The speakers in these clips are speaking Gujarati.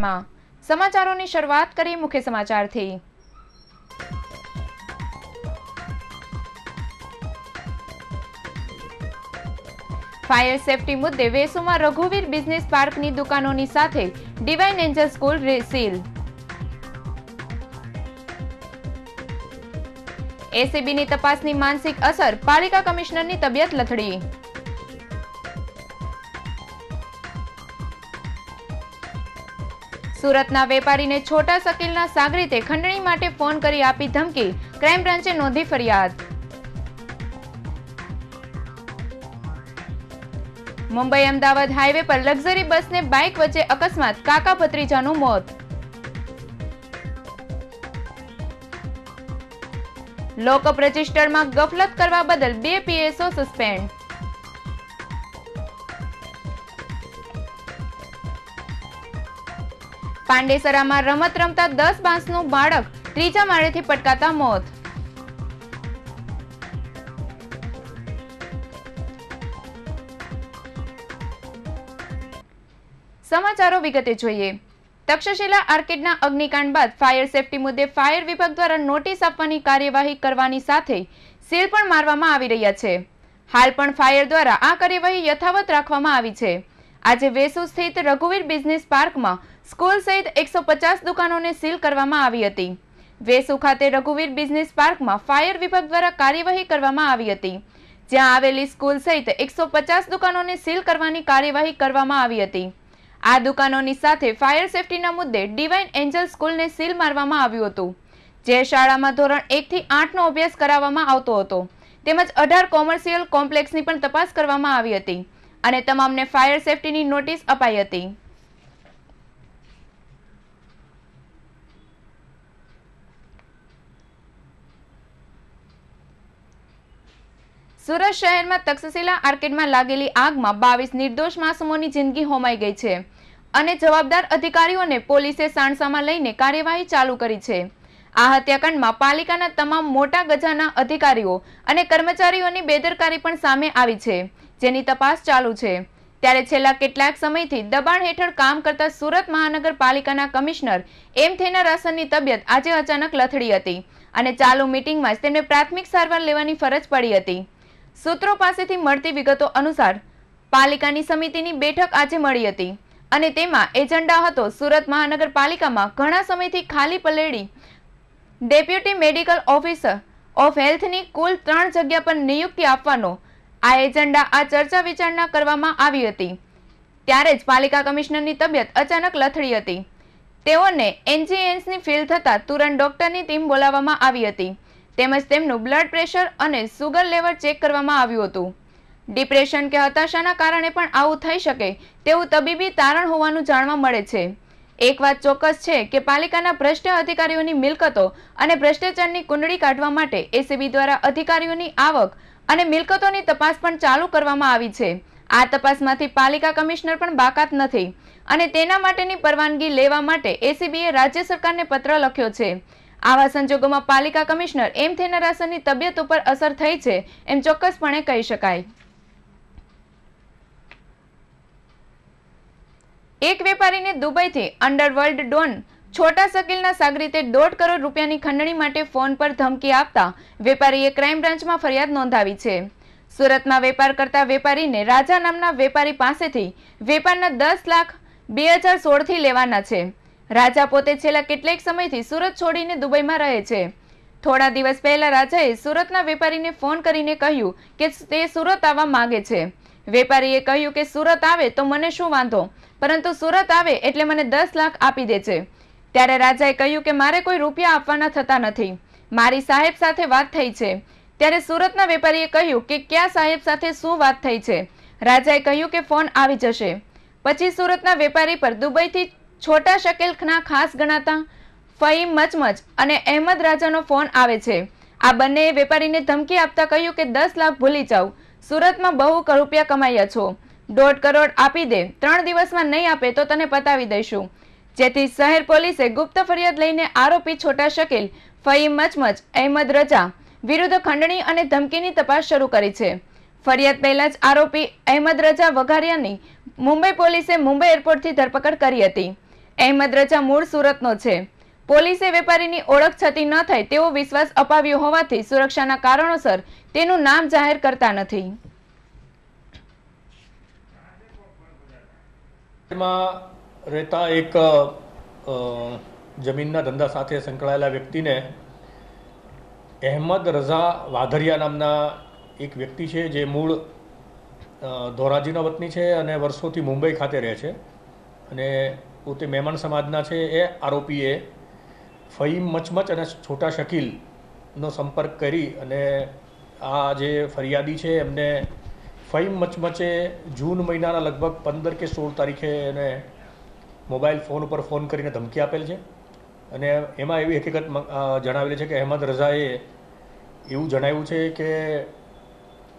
અમદાવાદમાં સમાચારોની શરૂઆત કરી મુખ્ય સમાચારથી ફાયર સેફટી મુદ્દે વેસુમાં રઘુવીર બિઝનેસ પાર્કની દુકાનોની સાથે ડિવાઇન એન્જલ સ્કૂલ સીલ એસીબીની તપાસની માનસિક અસર પાલિકા કમિશનરની તબિયત લથડી સુરતના વેપારીને છોટા સકીલના સાગરીતે ખંડણી માટે ફોન કરી આપી ધમકી ક્રાઇમ બ્રાન્ચે નોંધી ફરિયાદ મુંબઈ અમદાવાદ હાઈવે પર લક્ઝરી બસને બાઇક વચ્ચે અકસ્માત કાકા ભત્રીજાનું મોત લોકઅપ રજિસ્ટરમાં ગફલત કરવા બદલ બે પીએસઓ સસ્પેન્ડ પાંડેસરામાં રમત રમતા દસ બાંસનું બાળક ત્રીજા માળેથી પટકાતા મોત સમાચારો વિગતે જોઈએ તક્ષશિલા આર્કેડના અગ્નિકાંડ બાદ ફાયર સેફટી મુદ્દે ફાયર વિભાગ દ્વારા નોટિસ આપવાની કાર્યવાહી કરવાની સાથે સીલ પણ મારવામાં આવી રહ્યા છે હાલ પણ ફાયર દ્વારા આ કાર્યવાહી યથાવત રાખવામાં આવી છે આજે વેસુ સ્થિત રઘુવીર બિઝનેસ પાર્કમાં સ્કૂલ સહિત એકસો પચાસ દુકાનોને સીલ કરવામાં આવી હતી વેસુ ખાતે રઘુવીર બિઝનેસ પાર્કમાં ફાયર વિભાગ દ્વારા કાર્યવાહી કરવામાં આવી હતી જ્યાં આવેલી સ્કૂલ સહિત એકસો પચાસ દુકાનોને સીલ કરવાની કાર્યવાહી કરવામાં આવી હતી આ દુકાનોની સાથે ફાયર સેફટીના મુદ્દે ડિવાઇન એન્જલ સ્કૂલને સીલ મારવામાં આવ્યું હતું જે શાળામાં ધોરણ એકથી આઠનો અભ્યાસ કરાવવામાં આવતો હતો તેમજ અઢાર કોમર્શિયલ કોમ્પ્લેક્સની પણ તપાસ કરવામાં આવી હતી અને તમામને ફાયર સેફટીની નોટિસ અપાઈ હતી સુરત શહેરમાં તક્ષશિલા આર્કેડમાં લાગેલી આગમાં બાવીસ નિર્દોષ માસુમોની જિંદગી હોમાઈ ગઈ છે અને જવાબદાર અધિકારીઓને પોલીસે સાણસામાં લઈને કાર્યવાહી ચાલુ કરી છે આ હત્યાકાંડમાં પાલિકાના તમામ મોટા ગજાના અધિકારીઓ અને કર્મચારીઓની બેદરકારી પણ સામે આવી છે જેની તપાસ ચાલુ છે ત્યારે છેલ્લા કેટલાક સમયથી દબાણ હેઠળ કામ કરતા સુરત મહાનગરપાલિકાના કમિશનર એમ થેનારાસનની તબિયત આજે અચાનક લથડી હતી અને ચાલુ મિટિંગમાં જ તેમને પ્રાથમિક સારવાર લેવાની ફરજ પડી હતી સૂત્રો પાસેથી મળતી વિગતો અનુસાર પાલિકાની સમિતિની બેઠક આજે મળી હતી અને તેમાં એજન્ડા હતો સુરત મહાનગરપાલિકામાં ઘણા સમયથી ખાલી પલેડી ડેપ્યુટી મેડિકલ ઓફિસર ઓફ હેલ્થની કુલ ત્રણ જગ્યા પર નિયુક્તિ આપવાનો આ એજન્ડા આ ચર્ચા વિચારણા કરવામાં આવી હતી ત્યારે જ પાલિકા કમિશનરની તબિયત અચાનક લથડી હતી તેઓને એનજીએન્સની ફેલ થતાં તુરંત ડોક્ટરની ટીમ બોલાવવામાં આવી હતી તેમજ તેમનું બ્લડ પ્રેશર અને સુગર લેવલ ચેક કરવામાં આવ્યું હતું ડિપ્રેશન કે હતાશાના કારણે પણ આવું થઈ શકે તેવું તબીબી તારણ હોવાનું જાણવા મળે છે એક વાત ચોક્કસ છે કે પાલિકાના ભ્રષ્ટ અધિકારીઓની મિલકતો અને ભ્રષ્ટાચારની કુંડળી કાઢવા માટે એસીબી દ્વારા અધિકારીઓની આવક અને મિલકતોની તપાસ પણ ચાલુ કરવામાં આવી છે આ તપાસમાંથી પાલિકા કમિશનર પણ બાકાત નથી અને તેના માટેની પરવાનગી લેવા માટે એસીબીએ રાજ્ય સરકારને પત્ર લખ્યો છે આવા સંજોગોમાં પાલિકા કમિશનર એમ થેનરાસનની તબિયત ઉપર અસર થઈ છે એમ ચોક્કસપણે કહી શકાય એક વેપારીને દુબઈથી અંડરવર્લ્ડ ડોન છોટા શકીલના સાગરીતે દોઢ કરોડ રૂપિયાની ખંડણી માટે ફોન પર ધમકી આપતા વેપારીએ ક્રાઇમ બ્રાન્ચમાં ફરિયાદ નોંધાવી છે સુરતમાં વેપાર કરતા વેપારીને રાજા નામના વેપારી પાસેથી વેપારના દસ લાખ બે હજાર સોળથી લેવાના છે રાજા પોતે છેલ્લા કેટલાક સમયથી સુરત છોડીને દુબઈમાં રહે છે થોડા દિવસ પહેલા રાજાએ સુરતના વેપારીને ફોન કરીને કહ્યું કે તે સુરત આવવા માગે છે વેપારીએ કહ્યું કે સુરત આવે તો મને શું વાંધો પરંતુ સુરત આવે એટલે મને દસ લાખ આપી દે છે ત્યારે રાજાએ કહ્યું કે મારે કોઈ રૂપિયા આપવાના થતા નથી મારી સાહેબ સાથે વાત થઈ છે ત્યારે સુરતના વેપારીએ કહ્યું કે ક્યાં સાહેબ સાથે શું વાત થઈ છે રાજાએ કહ્યું કે ફોન આવી જશે પછી સુરતના વેપારી પર દુબઈથી છોટા શકેલખના ખાસ ગણાતા ફઈ મચમચ અને અહેમદ રાજાનો ફોન આવે છે આ બંનેએ વેપારીને ધમકી આપતા કહ્યું કે દસ લાખ ભૂલી જાઓ સુરતમાં બહુ રૂપિયા કમાયા છો દોઢ કરોડ આપી દે ત્રણ દિવસમાં નહીં આપે તો તને પતાવી દઈશું જેથી શહેર પોલીસે ગુપ્ત ફરિયાદ લઈને આરોપી છોટા શકીલ ફહીમ મચમચ અહેમદ રજા વિરુદ્ધ ખંડણી અને ધમકીની તપાસ શરૂ કરી છે ફરિયાદ પહેલા જ આરોપી અહેમદ રજા વઘારિયાની મુંબઈ પોલીસે મુંબઈ એરપોર્ટથી ધરપકડ કરી હતી અહેમદ રજા મૂળ સુરતનો છે પોલીસે વેપારીની ઓળખ છતી ન થાય તેવો વિશ્વાસ અપાવ્યો હોવાથી સુરક્ષાના કારણોસર તેનું નામ જાહેર કરતા નથી એમાં રહેતા એક જમીનના ધંધા સાથે સંકળાયેલા વ્યક્તિને અહેમદ રઝા વાધરિયા નામના એક વ્યક્તિ છે જે મૂળ ધોરાજીના વતની છે અને વર્ષોથી મુંબઈ ખાતે રહે છે અને પોતે મહેમાન સમાજના છે એ આરોપીએ ફહીમ મચમચ અને છોટા શકીલનો સંપર્ક કરી અને આ જે ફરિયાદી છે એમને ફઈ મચમચે જૂન મહિનાના લગભગ પંદર કે સોળ તારીખે એને મોબાઈલ ફોન ઉપર ફોન કરીને ધમકી આપેલ છે અને એમાં એવી હકીકત જણાવેલી છે કે અહેમદ રઝાએ એવું જણાવ્યું છે કે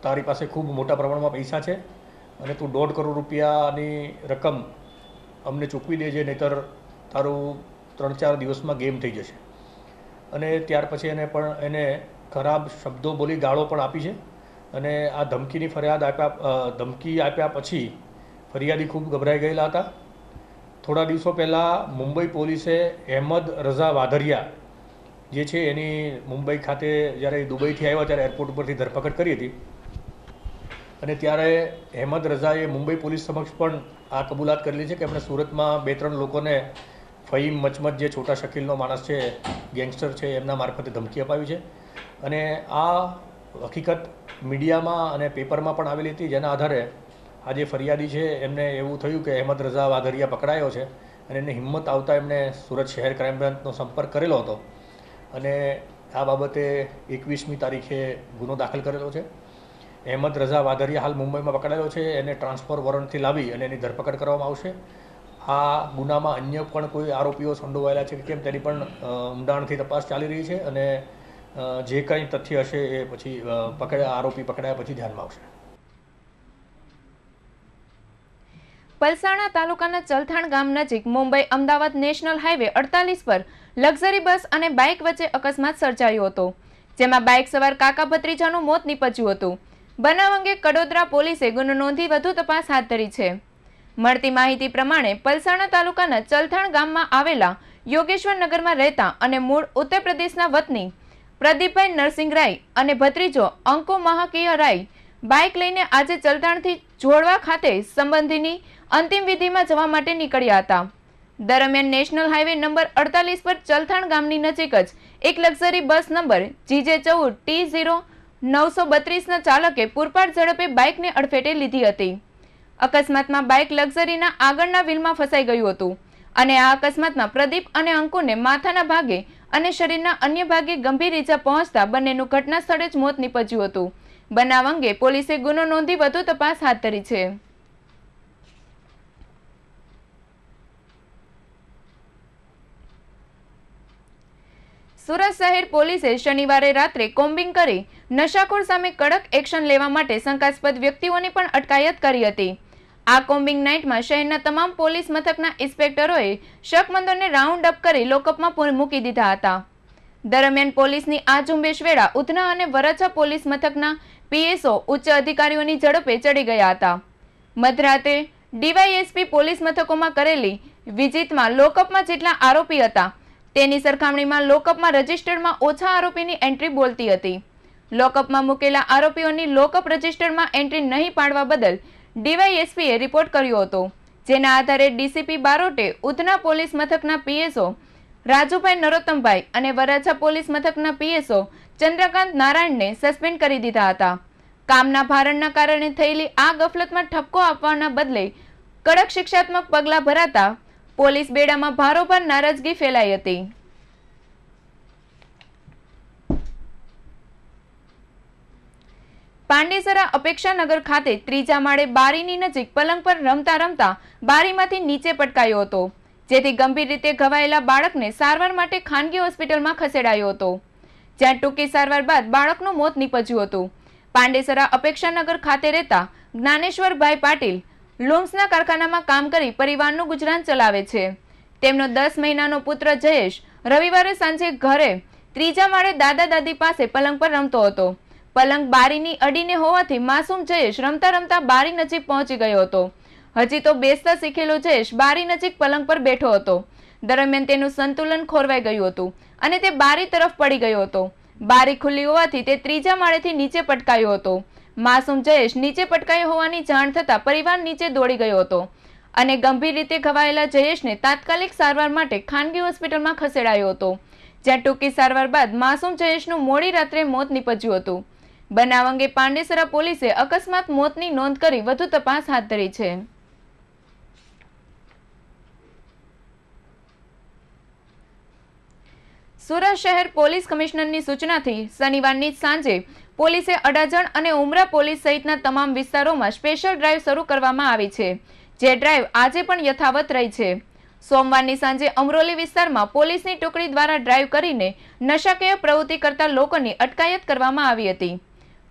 તારી પાસે ખૂબ મોટા પ્રમાણમાં પૈસા છે અને તું દોઢ કરોડ રૂપિયાની રકમ અમને ચૂકવી દેજે નહીતર તારું ત્રણ ચાર દિવસમાં ગેમ થઈ જશે અને ત્યાર પછી એને પણ એને ખરાબ શબ્દો બોલી ગાળો પણ આપી છે અને આ ધમકીની ફરિયાદ આપ્યા ધમકી આપ્યા પછી ફરિયાદી ખૂબ ગભરાઈ ગયેલા હતા થોડા દિવસો પહેલાં મુંબઈ પોલીસે અહેમદ રઝા વાધરિયા જે છે એની મુંબઈ ખાતે જ્યારે દુબઈથી આવ્યા ત્યારે એરપોર્ટ ઉપરથી ધરપકડ કરી હતી અને ત્યારે અહેમદ રઝાએ મુંબઈ પોલીસ સમક્ષ પણ આ કબૂલાત કરેલી છે કે એમણે સુરતમાં બે ત્રણ લોકોને ફહીમ મચમચ જે છોટા શકીલનો માણસ છે ગેંગસ્ટર છે એમના મારફતે ધમકી અપાવી છે અને આ હકીકત મીડિયામાં અને પેપરમાં પણ આવેલી હતી જેના આધારે આ જે ફરિયાદી છે એમને એવું થયું કે અહેમદ રઝા વાઘરિયા પકડાયો છે અને એને હિંમત આવતા એમણે સુરત શહેર ક્રાઇમ બ્રાન્ચનો સંપર્ક કરેલો હતો અને આ બાબતે એકવીસમી તારીખે ગુનો દાખલ કરેલો છે અહેમદ રઝા વાઘરિયા હાલ મુંબઈમાં પકડાયો છે એને ટ્રાન્સફર વોરંટથી લાવી અને એની ધરપકડ કરવામાં આવશે આ ગુનામાં અન્ય પણ કોઈ આરોપીઓ સંડોવાયેલા છે કે કેમ તેની પણ ઊંડાણથી તપાસ ચાલી રહી છે અને જે કંઈ તથ્ય હશે એ પછી પકડ્યા આરોપી પકડાયા પછી ધ્યાનમાં આવશે પલસાણા તાલુકાના ચલથાણ ગામ નજીક મુંબઈ અમદાવાદ નેશનલ હાઈવે અડતાલીસ પર લક્ઝરી બસ અને બાઇક વચ્ચે અકસ્માત સર્જાયો હતો જેમાં બાઇક સવાર કાકા ભત્રીજાનું મોત નીપજ્યું હતું બનાવ અંગે કડોદરા પોલીસે ગુનો નોંધી વધુ તપાસ હાથ ધરી છે મળતી માહિતી પ્રમાણે પલસાણા તાલુકાના ચલથાણ ગામમાં આવેલા યોગેશ્વર નગરમાં રહેતા અને મૂળ ઉત્તર પ્રદેશના વતની પ્રદીપભાઈ રાય અને ભત્રીજો અંકુ મહાકીય રાય બાઇક લઈને આજે ચલતાણથી જોડવા ખાતે સંબંધીની અંતિમ વિધિમાં જવા માટે નીકળ્યા હતા દરમિયાન નેશનલ હાઈવે નંબર અડતાલીસ પર ચલથાણ ગામની નજીક જ એક લક્ઝરી બસ નંબર જીજે ચૌદ ટી ઝીરો નવસો બત્રીસના ચાલકે પૂરપાટ ઝડપે બાઇકને અડફેટે લીધી હતી અકસ્માતમાં બાઇક લક્ઝરીના આગળના વ્હીલમાં ફસાઈ ગયું હતું અને આ અકસ્માતમાં પ્રદીપ અને અંકુને માથાના ભાગે અને શરીરના અન્ય ભાગે ગંભીર ઈજા પહોંચતા બંનેનું ઘટના સ્થળે જ મોત નીપજ્યું હતું બનાવ અંગે પોલીસે ગુનો નોંધી વધુ તપાસ હાથ ધરી છે સુરત શહેર પોલીસે શનિવારે રાત્રે કોમ્બિંગ કરી નશાખોર સામે કડક એક્શન લેવા માટે શંકાસ્પદ વ્યક્તિઓની પણ અટકાયત કરી હતી આ કોમ્બિંગ નાઇટમાં શહેરના તમામ પોલીસ મથકના ઇન્સ્પેક્ટરોએ શકમંદોને રાઉન્ડ અપ કરી લોકઅપમાં મૂકી દીધા હતા દરમિયાન પોલીસની આ ઝુંબેશ વેળા ઉધના અને વરાછા પોલીસ મથકના પીએસઓ ઉચ્ચ અધિકારીઓની ઝડપે ચડી ગયા હતા મધરાતે ડીવાયએસપી પોલીસ મથકોમાં કરેલી વિજિતમાં લોકઅપમાં જેટલા આરોપી હતા તેની સરખામણીમાં લોકઅપમાં રજિસ્ટરમાં ઓછા આરોપીની એન્ટ્રી બોલતી હતી લોકઅપમાં મૂકેલા આરોપીઓની લોકઅપ રજિસ્ટરમાં એન્ટ્રી નહીં પાડવા બદલ ડીવાયએસપીએ રિપોર્ટ કર્યો હતો જેના આધારે ડીસીપી બારોટે ઉધના પોલીસ મથકના પીએસઓ રાજુભાઈ નરોત્તમભાઈ અને વરાછા પોલીસ મથકના પીએસઓ ચંદ્રકાંત નારાયણને સસ્પેન્ડ કરી દીધા હતા કામના ભારણના કારણે થયેલી આ ગફલતમાં ઠપકો આપવાના બદલે કડક શિક્ષાત્મક પગલાં ભરાતા પોલીસ બેડામાં ભારોભાર નારાજગી ફેલાઈ હતી પાંડેસરા અપેક્ષાનગર ખાતે ત્રીજા માળે બારીની નજીક પલંગ પર રમતા રમતા બારીમાંથી નીચે પટકાયો હતો જેથી ગંભીર રીતે ઘવાયેલા બાળકને સારવાર માટે ખાનગી હોસ્પિટલમાં ખસેડાયો હતો જ્યાં ટૂંકી સારવાર બાદ બાળકનું મોત નીપજ્યું હતું પાંડેસરા અપેક્ષાનગર ખાતે રહેતા જ્ઞાનેશ્વરભાઈ પાટીલ લૂમ્સના કારખાનામાં કામ કરી પરિવારનું ગુજરાન ચલાવે છે તેમનો દસ મહિનાનો પુત્ર જયેશ રવિવારે સાંજે ઘરે ત્રીજા માળે દાદા દાદી પાસે પલંગ પર રમતો હતો પલંગ બારીની અડીને હોવાથી માસુમ જયેશ રમતા રમતા બારી નજીક પહોંચી ગયો હતો હજી તો બેસતા શીખેલો જયેશ બારી નજીક પલંગ પર બેઠો હતો દરમિયાન તેનું સંતુલન ખોરવાઈ ગયું હતું અને તે બારી તરફ પડી ગયો હતો બારી ખુલ્લી હોવાથી તે ત્રીજા માળેથી નીચે પટકાયો હતો માસુમ જયેશ નીચે પટકાયો હોવાની જાણ થતાં પરિવાર નીચે દોડી ગયો હતો અને ગંભીર રીતે ઘવાયેલા જયેશને તાત્કાલિક સારવાર માટે ખાનગી હોસ્પિટલમાં ખસેડાયો હતો જ્યાં ટૂંકી સારવાર બાદ માસુમ જયેશનું મોડી રાત્રે મોત નીપજ્યું હતું બનાવ અંગે પાંડેસરા પોલીસે અકસ્માત મોતની નોંધ કરી વધુ તપાસ હાથ ધરી છે સુરત શહેર પોલીસ કમિશનરની સૂચનાથી શનિવારની સાંજે પોલીસે અડાજણ અને ઉમરા પોલીસ સહિતના તમામ વિસ્તારોમાં સ્પેશિયલ ડ્રાઈવ શરૂ કરવામાં આવી છે જે ડ્રાઈવ આજે પણ યથાવત રહી છે સોમવારની સાંજે અમરોલી વિસ્તારમાં પોલીસની ટુકડી દ્વારા ડ્રાઈવ કરીને નશાકીય પ્રવૃત્તિ કરતા લોકોની અટકાયત કરવામાં આવી હતી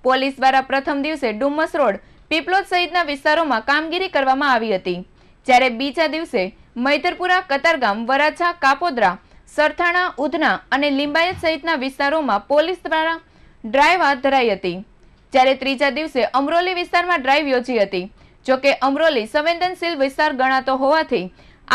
પોલીસ દ્વારા પ્રથમ દિવસે ડુમસ રોડ પીપલોદ સહિતના વિસ્તારોમાં કામગીરી કરવામાં આવી હતી જ્યારે બીજા દિવસે મૈતરપુરા કતારગામ વરાછા કાપોદરા સરથાણા ઉધના અને લિંબાયત સહિતના વિસ્તારોમાં પોલીસ દ્વારા ડ્રાઈવ હાથ ધરાઈ હતી જ્યારે ત્રીજા દિવસે અમરોલી વિસ્તારમાં ડ્રાઈવ યોજી હતી જોકે અમરોલી સંવેદનશીલ વિસ્તાર ગણાતો હોવાથી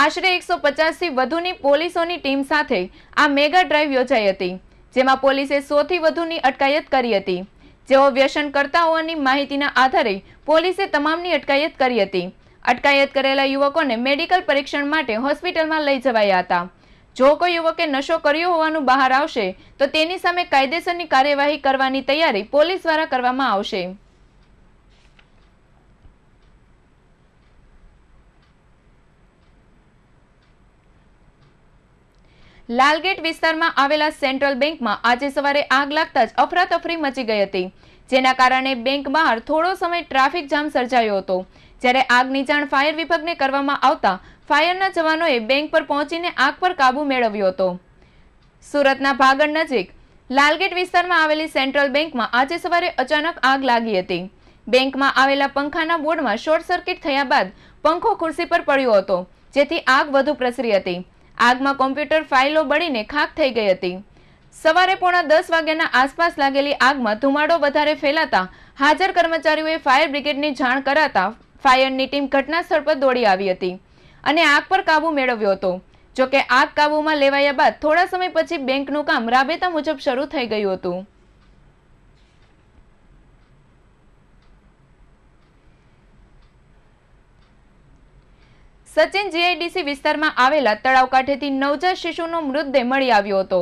આશરે એકસો પચાસથી વધુની પોલીસોની ટીમ સાથે આ મેગા ડ્રાઈવ યોજાઈ હતી જેમાં પોલીસે સોથી વધુની અટકાયત કરી હતી જેઓ વ્યસનકર્તાઓની માહિતીના આધારે પોલીસે તમામની અટકાયત કરી હતી અટકાયત કરેલા યુવકોને મેડિકલ પરીક્ષણ માટે હોસ્પિટલમાં લઈ જવાયા હતા જો કોઈ યુવકે નશો કર્યો હોવાનું બહાર આવશે તો તેની સામે કાયદેસરની કાર્યવાહી કરવાની તૈયારી પોલીસ દ્વારા કરવામાં આવશે લાલગેટ વિસ્તારમાં આવેલા સેન્ટ્રલ બેંકમાં આજે સવારે આગ લાગતા જ અફરાતફરી મચી ગઈ હતી જેના કારણે બેંક બહાર થોડો સમય ટ્રાફિક જામ સર્જાયો હતો જ્યારે આગની જાણ ફાયર વિભાગને કરવામાં આવતા ફાયરના જવાનોએ બેંક પર પહોંચીને આગ પર કાબુ મેળવ્યો હતો સુરતના ભાગળ નજીક લાલગેટ વિસ્તારમાં આવેલી સેન્ટ્રલ બેંકમાં આજે સવારે અચાનક આગ લાગી હતી બેંકમાં આવેલા પંખાના બોર્ડમાં શોર્ટ સર્કિટ થયા બાદ પંખો ખુરશી પર પડ્યો હતો જેથી આગ વધુ પ્રસરી હતી આગમાં કોમ્પ્યુટર ફાઇલો બળીને ખાખ થઈ ગઈ હતી સવારે પોણા દસ વાગ્યાના આસપાસ લાગેલી આગમાં ધુમાડો વધારે ફેલાતા હાજર કર્મચારીઓએ ફાયર બ્રિગેડની જાણ કરાતા ફાયરની ટીમ ઘટના સ્થળ પર દોડી આવી હતી અને આગ પર કાબુ મેળવ્યો હતો જોકે આગ કાબુમાં લેવાયા બાદ થોડા સમય પછી બેંકનું કામ રાબેતા મુજબ શરૂ થઈ ગયું હતું સચિન જીઆઈડીસી વિસ્તારમાં આવેલા તળાવ કાંઠેથી નવજાત શિશુનો મૃતદેહ મળી આવ્યો હતો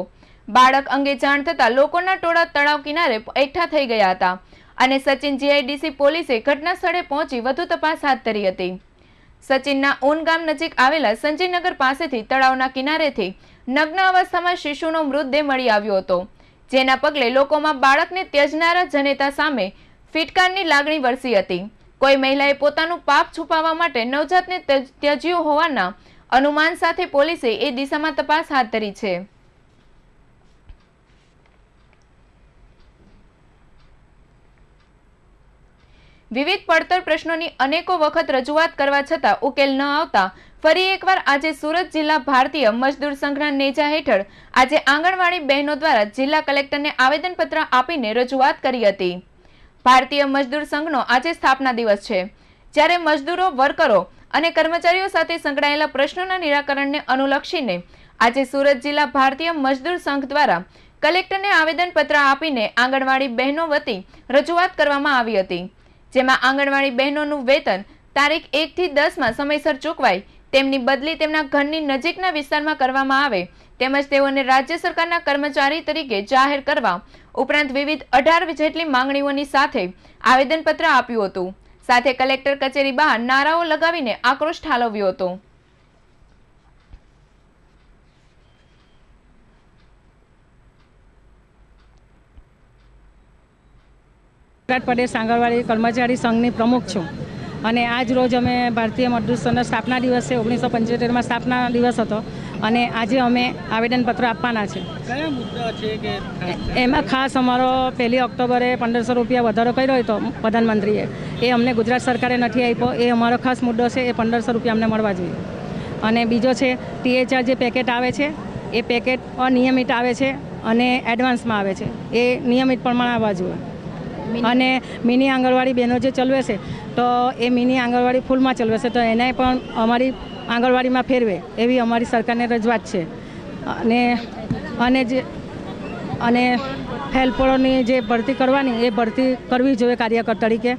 બાળક અંગે જાણ થતાં લોકોના ટોળા તળાવ કિનારે એકઠા થઈ ગયા હતા અને સચિન જીઆઈડીસી પોલીસે ઘટના સ્થળે પહોંચી વધુ તપાસ હાથ ધરી હતી સચિનના ઓન ગામ નજીક આવેલા સંજયનગર પાસેથી તળાવના કિનારેથી નગ્ન અવસ્થામાં શિશુનો મૃતદેહ મળી આવ્યો હતો જેના પગલે લોકોમાં બાળકને ત્યજનારા જનેતા સામે ફિટકારની લાગણી વરસી હતી કોઈ મહિલાએ પોતાનું પાપ છુપાવવા માટે નવજાતને ત્યજ્યો હોવાના અનુમાન સાથે પોલીસે એ દિશામાં તપાસ હાથ ધરી છે વિવિધ પડતર પ્રશ્નોની અનેકો વખત રજૂઆત કરવા છતાં ઉકેલ ન આવતા ફરી એકવાર આજે સુરત જિલ્લા ભારતીય મજદૂર સંઘના નેજા હેઠળ આજે આંગણવાડી બહેનો દ્વારા જિલ્લા કલેક્ટરને આવેદનપત્ર આપીને રજૂઆત કરી હતી ભારતીય મજદૂર સંઘનો આજે સ્થાપના દિવસ છે જ્યારે મજદૂરો વર્કરો અને કર્મચારીઓ સાથે સંકળાયેલા પ્રશ્નોના નિરાકરણને અનુલક્ષીને આજે સુરત જિલ્લા ભારતીય મજદૂર સંઘ દ્વારા કલેક્ટરને આવેદનપત્ર આપીને આંગણવાડી બહેનો વતી રજૂઆત કરવામાં આવી હતી જેમાં આંગણવાડી બહેનોનું વેતન તારીખ એકથી દસમાં સમયસર ચૂકવાય તેમની બદલી તેમના ઘરની નજીકના વિસ્તારમાં કરવામાં આવે તેમજ તેઓને રાજ્ય સરકારના કર્મચારી તરીકે જાહેર કરવા ઉપરાંત વિવિધ અઢાર જેટલી માંગણીઓની સાથે આવેદનપત્ર આપ્યું હતું સાથે કલેક્ટર કચેરી બહાર નારાઓ લગાવીને આક્રોશ ઠાલવ્યો હતો ગુજરાત સાંગળવાડી કર્મચારી સંઘની પ્રમુખ છું અને આજ રોજ અમે ભારતીય મજદૂર સંઘના સ્થાપના દિવસે ઓગણીસો પંચોતેરમાં સ્થાપના દિવસ હતો અને આજે અમે આવેદનપત્ર આપવાના છે કે એમાં ખાસ અમારો પહેલી ઓક્ટોબરે પંદરસો રૂપિયા વધારો કર્યો હતો પ્રધાનમંત્રીએ એ અમને ગુજરાત સરકારે નથી આપ્યો એ અમારો ખાસ મુદ્દો છે એ પંદરસો રૂપિયા અમને મળવા જોઈએ અને બીજો છે ટીએચઆર જે પેકેટ આવે છે એ પેકેટ અનિયમિત આવે છે અને એડવાન્સમાં આવે છે એ નિયમિત પ્રમાણે આવવા જોઈએ અને મિની આંગણવાડી બહેનો જે ચલવે છે તો એ મિની આંગણવાડી ફૂલમાં ચલવે છે તો એને પણ અમારી આંગણવાડીમાં ફેરવે એવી અમારી સરકારને રજૂઆત છે અને અને જે અને હેલ્પરોની જે ભરતી કરવાની એ ભરતી કરવી જોઈએ કાર્યકર તરીકે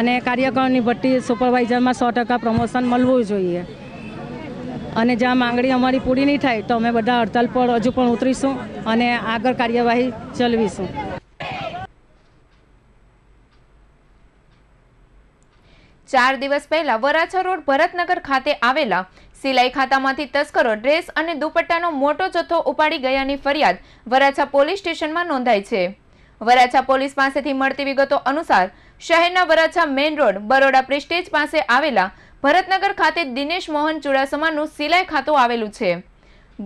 અને કાર્યકરોની ભરતી સુપરવાઇઝરમાં સો ટકા પ્રમોશન મળવું જોઈએ અને જ્યાં માંગણી અમારી પૂરી નહીં થાય તો અમે બધા હડતાલ પર હજુ પણ ઉતરીશું અને આગળ કાર્યવાહી ચલાવીશું ચાર દિવસ પહેલા વરાછા રોડ ભરતનગર ખાતે આવેલા સિલાઈ ખાતામાંથી તસ્કરો ડ્રેસ અને દુપટ્ટાનો મોટો જથ્થો ઉપાડી ગયાની ફરિયાદ વરાછા પોલીસ સ્ટેશનમાં નોંધાઈ છે વરાછા પોલીસ પાસેથી મળતી વિગતો અનુસાર શહેરના Varachha main road Baroda prestige પાસે આવેલા ભરતનગર ખાતે દિનેશ મોહન ચુડાસમાનું સિલાઈ ખાતું આવેલું છે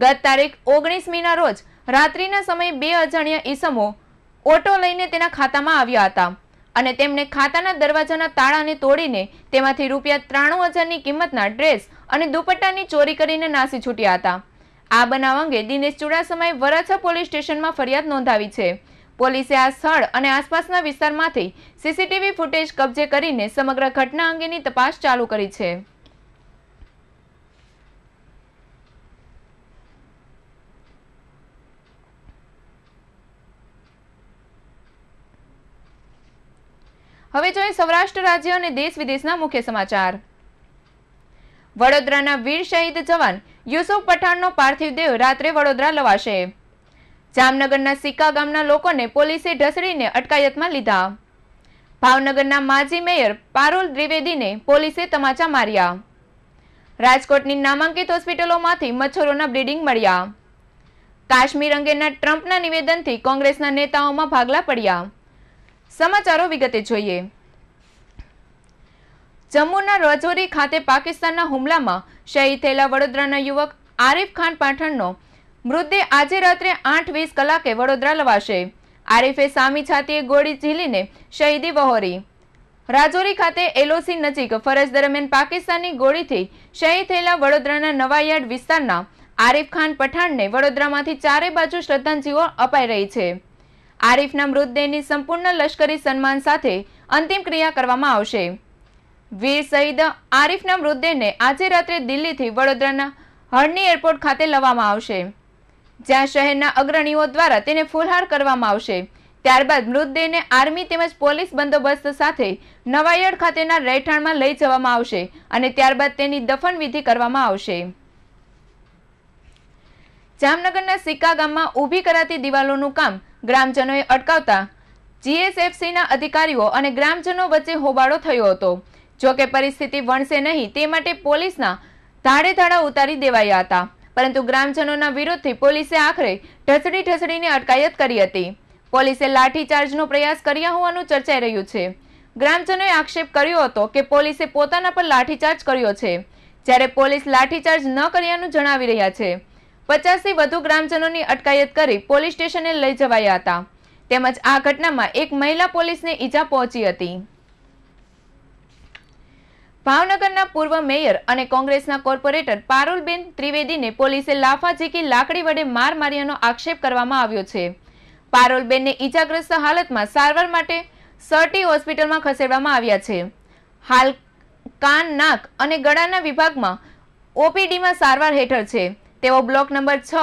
ગત તારીખ ઓગણીસમીના રોજ રાત્રિના સમયે બે અજાણ્યા ઈસમો ઓટો લઈને તેના ખાતામાં આવ્યા હતા અને તેમને ખાતાના દરવાજાના તાળાને તોડીને તેમાંથી રૂપિયા ત્રાણું હજારની કિંમતના ડ્રેસ અને દુપટ્ટાની ચોરી કરીને નાસી છૂટ્યા હતા આ બનાવ અંગે દિનેશ ચુડાસમાએ વરાછા પોલીસ સ્ટેશનમાં ફરિયાદ નોંધાવી છે પોલીસે આ સ્થળ અને આસપાસના વિસ્તારમાંથી સીસીટીવી ફૂટેજ કબજે કરીને સમગ્ર ઘટના અંગેની તપાસ ચાલુ કરી છે હવે જોઈએ સૌરાષ્ટ્ર રાજ્ય અને દેશ વિદેશના મુખ્ય સમાચાર વડોદરાના વીર શહીદ જવાન યુસુફ પઠાણનો પાર્થિવ દેહ રાત્રે વડોદરા લવાશે જામનગરના સિક્કા ગામના લોકોને પોલીસે ઢસડીને અટકાયતમાં લીધા ભાવનગરના માજી મેયર પારુલ દ્વિવેદીને પોલીસે તમાચા માર્યા રાજકોટની નામાંકિત હોસ્પિટલોમાંથી મચ્છરોના બ્લીડિંગ મળ્યા કાશ્મીર અંગેના ટ્રમ્પના નિવેદનથી કોંગ્રેસના નેતાઓમાં ભાગલા પડ્યા સમાચારો વિગતે જોઈએ જમ્મુના રજોરી ખાતે પાકિસ્તાનના હુમલામાં શહીદ થયેલા વડોદરાના યુવક આરિફ ખાન પાઠણનો મૃતદેહ આજે રાત્રે આઠ વીસ કલાકે વડોદરા લવાશે આરિફે સામી છાતીએ ગોળી ઝીલીને શહીદી વહોરી રાજોરી ખાતે એલઓસી નજીક ફરજ દરમિયાન પાકિસ્તાનની ગોળીથી શહીદ થયેલા વડોદરાના નવાયાર્ડ વિસ્તારના આરિફ ખાન પઠાણને વડોદરામાંથી ચારે બાજુ શ્રદ્ધાંજલિઓ અપાઈ રહી છે આરીફના મૃતદેહની સંપૂર્ણ લશ્કરી સન્માન સાથે અંતિમ ક્રિયા કરવામાં આવશે વીર શહીદ આરીફના મૃતદેહને આજે રાત્રે દિલ્હીથી વડોદરાના હળની એરપોર્ટ ખાતે લાવવામાં આવશે જ્યાં શહેરના અગ્રણીઓ દ્વારા તેને ફુલહાર કરવામાં આવશે ત્યારબાદ મૃતદેહને આર્મી તેમજ પોલીસ બંદોબસ્ત સાથે નવાયડ ખાતેના રહેઠાણમાં લઈ જવામાં આવશે અને ત્યારબાદ તેની દફન વિધિ કરવામાં આવશે જામનગરના સિક્કા ગામમાં ઊભી કરાતી દિવાલોનું કામ ગ્રામજનોએ અટકાવતા જીએસએફસીના અધિકારીઓ અને ગ્રામજનો વચ્ચે હોબાળો થયો હતો જોકે પરિસ્થિતિ વણસે નહીં તે માટે પોલીસના ધાડે ધાડા ઉતારી દેવાયા હતા પરંતુ ગ્રામજનોના વિરોધથી પોલીસે આખરે ઢસડી ઢસડીને અટકાયત કરી હતી પોલીસે લાઠીચાર્જનો પ્રયાસ કર્યા હોવાનું ચર્ચાઈ રહ્યું છે ગ્રામજનોએ આક્ષેપ કર્યો હતો કે પોલીસે પોતાના પર લાઠીચાર્જ કર્યો છે જ્યારે પોલીસ લાઠીચાર્જ ન કર્યાનું જણાવી રહ્યા છે પચાસથી વધુ ગ્રામજનોની અટકાયત કરી પોલીસ સ્ટેશને લઈ જવાયા હતા તેમજ આ ઘટનામાં એક મહિલા પોલીસને ઈજા પહોંચી હતી ભાવનગરના પૂર્વ મેયર અને કોંગ્રેસના કોર્પોરેટર પારુલબેન ત્રિવેદીને પોલીસે લાફા ઝીકી લાકડી વડે માર માર્યાનો આક્ષેપ કરવામાં આવ્યો છે પારુલબેનને ઈજાગ્રસ્ત હાલતમાં સારવાર માટે સરટી હોસ્પિટલમાં ખસેડવામાં આવ્યા છે હાલ કાન નાક અને ગળાના વિભાગમાં ઓપીડીમાં સારવાર હેઠળ છે તેઓ બ્લોક નંબર છ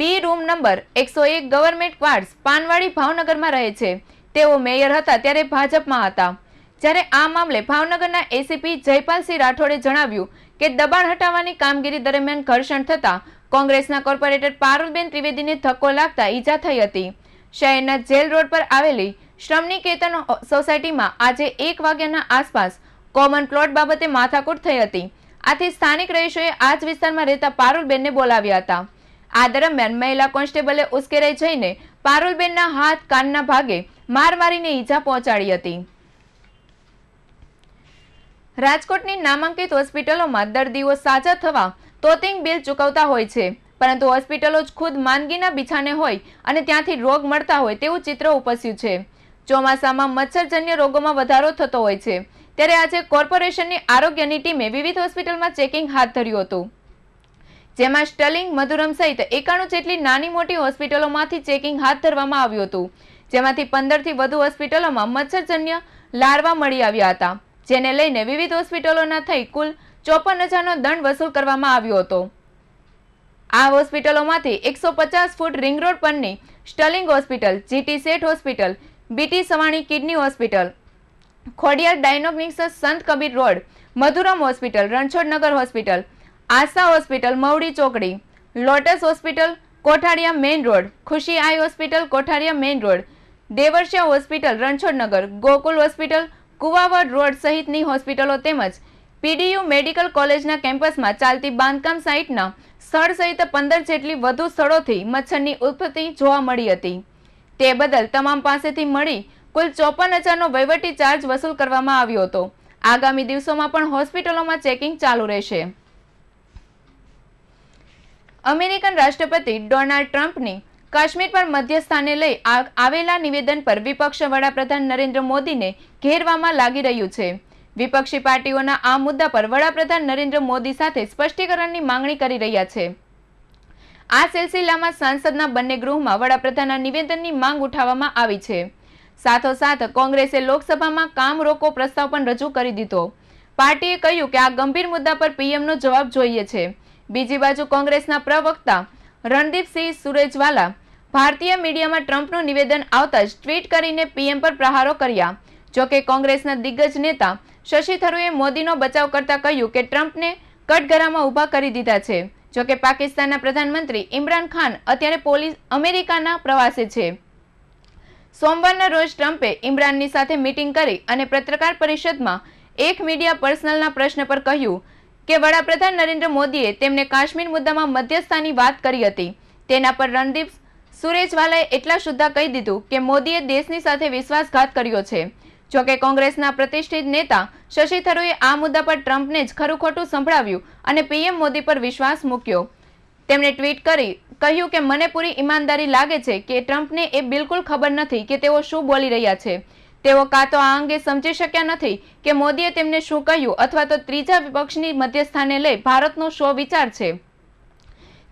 બી રૂમ નંબર એકસો એક ગવર્મેન્ટ ક્વાર્ટ્સ પાનવાડી ભાવનગરમાં રહે છે તેઓ મેયર હતા ત્યારે ભાજપમાં હતા જ્યારે આ મામલે ભાવનગરના એસીપી જયપાલસિંહ રાઠોડે જણાવ્યું કે દબાણ હટાવવાની કામગીરી દરમિયાન ઘર્ષણ થતાં કોંગ્રેસના કોર્પોરેટર પારુલબેન ત્રિવેદીને ધક્કો લાગતા ઈજા થઈ હતી શહેરના જેલ રોડ પર આવેલી શ્રમનિકેતન સોસાયટીમાં આજે એક વાગ્યાના આસપાસ કોમન પ્લોટ બાબતે માથાકૂટ થઈ હતી આથી સ્થાનિક રહીશોએ આ જ વિસ્તારમાં રહેતા પારુલબેનને બોલાવ્યા હતા આ દરમિયાન મહિલા કોન્સ્ટેબલે ઉશ્કેરાઈ જઈને પારુલબેનના હાથ કાનના ભાગે માર મારીને ઈજા પહોંચાડી હતી રાજકોટની નામાંકિત હોસ્પિટલોમાં દર્દીઓ સાજા થવા તોતિંગ બિલ ચૂકવતા હોય છે પરંતુ હોસ્પિટલો જ ખુદ માંદગીના બિછાને હોય અને ત્યાંથી રોગ મળતા હોય તેવું ચિત્ર ઉપસ્યું છે ચોમાસામાં મચ્છરજન્ય રોગોમાં વધારો થતો હોય છે ત્યારે આજે કોર્પોરેશનની આરોગ્યની ટીમે વિવિધ હોસ્પિટલમાં ચેકિંગ હાથ ધર્યું હતું જેમાં સ્ટલિંગ મધુરમ સહિત એકાણું જેટલી નાની મોટી હોસ્પિટલોમાંથી ચેકિંગ હાથ ધરવામાં આવ્યું હતું જેમાંથી પંદરથી વધુ હોસ્પિટલોમાં મચ્છરજન્ય લારવા મળી આવ્યા હતા જેને લઈને વિવિધ હોસ્પિટલોના થઈ કુલ ચોપન હજારનો દંડ વસૂલ કરવામાં આવ્યો હતો આ હોસ્પિટલોમાંથી એકસો પચાસ ફૂટ રિંગ રોડ પરની Sterling hospital GT Sheth hospital BT Savani kidney hospital Khodiyar diagnostics Sant Kabir road Madhuram hospital Ranchhodnagar hospital Asha hospital Mavdi ચોકડી lotus hospital Kothariya main road Khushi eye hospital Kothariya main road Devarshiya hospital Ranchhodnagar Gokul hospital Kuvavad road સહિતની હોસ્પિટલો તેમજ પીડીયુ મેડિકલ કોલેજના કેમ્પસમાં ચાલતી બાંધકામ સાઇટના સ્થળ સહિત પંદર જેટલી વધુ સ્થળોથી મચ્છરની ઉત્પત્તિ જોવા મળી હતી તે બદલ તમામ પાસેથી મળી કુલ ચોપન હજારનો વહીવટી ચાર્જ વસૂલ કરવામાં આવ્યો હતો આગામી દિવસોમાં પણ હોસ્પિટલોમાં ચેકિંગ ચાલુ રહેશે અમેરિકન રાષ્ટ્રપતિ ડોનાલ્ડ ટ્રમ્પની કાશ્મીર પર મધ્યસ્થાને લઈ આવેલા નિવેદન પર વિપક્ષ વડાપ્રધાન નરેન્દ્ર મોદીને ઘેરવામાં લાગી રહ્યું છે વિપક્ષી પાર્ટીઓના આ મુદ્દા પર વડાપ્રધાન નરેન્દ્ર મોદી સાથે સ્પષ્ટીકરણની માંગણી કરી રહ્યા છે આ સિલસિલામાં સંસદના બંને ગૃહમાં વડાપ્રધાનના નિવેદનની માંગ ઉઠાવવામાં આવી છે સાથોસાથ કોંગ્રેસે લોકસભામાં કામ રોકો પ્રસ્તાવ પણ રજૂ કરી દીધો પાર્ટીએ કહ્યું કે આ ગંભીર મુદ્દા પર પીએમનો જવાબ જોઈએ છે બીજી બાજુ કોંગ્રેસના પ્રવક્તા રણદીપસિંહ સુરેજવાલા ભારતીય મીડિયામાં ટ્રમ્પનું નિવેદન આવતા જ ટ્વીટ કરીને પીએમ પર પ્રહારો કર્યા જોકે કોંગ્રેસના દિગ્ગજ નેતા શશી થરૂએ મોદીનો બચાવ કરતા કહ્યું કે ટ્રમ્પને કટઘરામાં ઊભા કરી દીધા છે જોકે પાકિસ્તાનના પ્રધાનમંત્રી ઇમરાન ખાન અત્યારે પોલીસ અમેરિકાના પ્રવાસે છે સોમવારના રોજ ટ્રમ્પે ઇમરાનની સાથે મીટિંગ કરી અને પત્રકાર પરિષદમાં એક મીડિયા પર્સનલના પ્રશ્ન પર કહ્યું કે વડાપ્રધાન નરેન્દ્ર મોદીએ તેમને કાશ્મીર મુદ્દામાં મધ્યસ્થાની વાત કરી હતી તેના પર રણદીપ સુરેજવાલાએ એટલા શુદ્ધા કહી દીધું કે મોદીએ દેશની સાથે વિશ્વાસઘાત કર્યો છે જોકે કોંગ્રેસના પ્રતિષ્ઠિત નેતા શશી થરૂરે આ મુદ્દા પર ટ્રમ્પને જ ખરું ખોટું સંભળાવ્યું અને પીએમ મોદી પર વિશ્વાસ મૂક્યો તેમણે ટ્વીટ કરી કહ્યું કે મને પૂરી ઈમાનદારી લાગે છે કે ટ્રમ્પને એ બિલકુલ ખબર નથી કે તેઓ શું બોલી રહ્યા છે તેઓ કાં તો આ અંગે સમજી શક્યા નથી કે મોદીએ તેમને શું કહ્યું અથવા તો ત્રીજા વિપક્ષની મધ્યસ્થાને લઈ ભારતનો શો વિચાર છે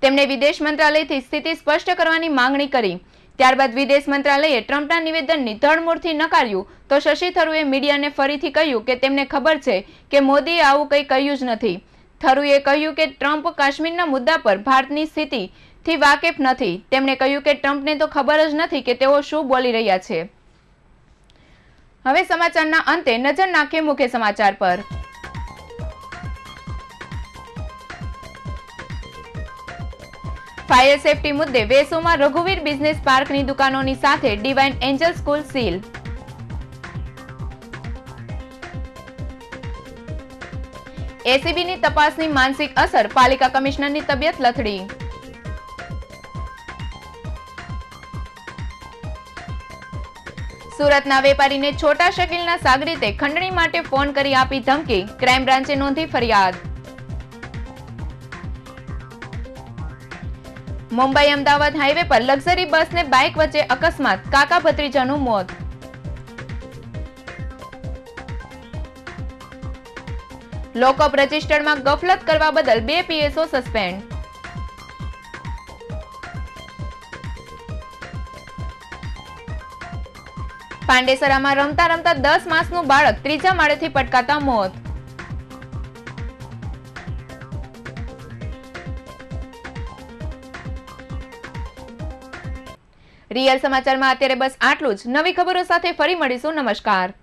તેમણે વિદેશ મંત્રાલયથી સ્થિતિ સ્પષ્ટ કરવાની માંગણી કરી ત્યારબાદ વિદેશ મંત્રાલયે ટ્રમ્પના નિવેદનની ધડમૂળથી નકાર્યું તો શશી થરૂરે મીડિયાને ફરીથી કહ્યું કે તેમને ખબર છે કે મોદીએ આવું કંઈ કહ્યું જ નથી થરૂએ કહ્યું કે ટ્રમ્પ કાશ્મીરના મુદ્દા પર ભારતની સ્થિતિથી વાકેફ નથી તેમણે કહ્યું કે ટ્રમ્પને તો ખબર જ નથી કે તેઓ શું બોલી રહ્યા છે હવે સમાચારના અંતે નજર નાખીએ મુખ્ય સમાચાર પર ફાયર સેફટી મુદ્દે વેસુમાં રઘુવીર બિઝનેસ પાર્કની દુકાનોની સાથે ડિવાઇન એન્જલ સ્કૂલ સીલ એસીબીની તપાસની માનસિક અસર પાલિકા કમિશનરની તબિયત લથડી સુરતના વેપારીને છોટા શકીલના સાગરીતે ખંડણી માટે ફોન કરી આપી ધમકી ક્રાઇમ બ્રાન્ચે નોંધી ફરિયાદ મુંબઈ અમદાવાદ હાઈવે પર લક્ઝરી બસ ને બાઇક વચ્ચે અકસ્માત કાકા ભત્રીજાનું મોત લોકઅપ રજિસ્ટરમાં ગફલત કરવા બદલ બે પીએસઓ સસ્પેન્ડ પાંડેસરામાં રમતા રમતા દસ માસનું બાળક ત્રીજા માળેથી પટકાતા મોત રિયલ સમાચારમાં અત્યારે બસ આટલું જ નવી ખબરો સાથે ફરી મળીશું નમસ્કાર